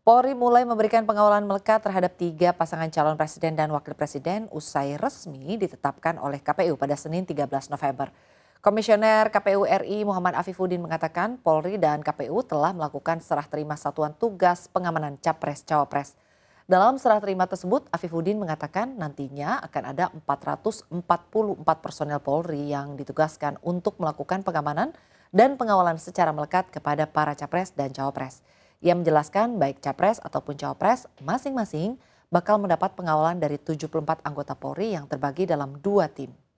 Polri mulai memberikan pengawalan melekat terhadap tiga pasangan calon presiden dan wakil presiden usai resmi ditetapkan oleh KPU pada Senin 13 November. Komisioner KPU RI Muhammad Afifuddin mengatakan Polri dan KPU telah melakukan serah terima satuan tugas pengamanan Capres-Cawapres. Dalam serah terima tersebut, Afifuddin mengatakan nantinya akan ada 444 personel Polri yang ditugaskan untuk melakukan pengamanan dan pengawalan secara melekat kepada para Capres dan Cawapres. Ia menjelaskan baik capres ataupun cawapres masing-masing bakal mendapat pengawalan dari 74 anggota Polri yang terbagi dalam dua tim.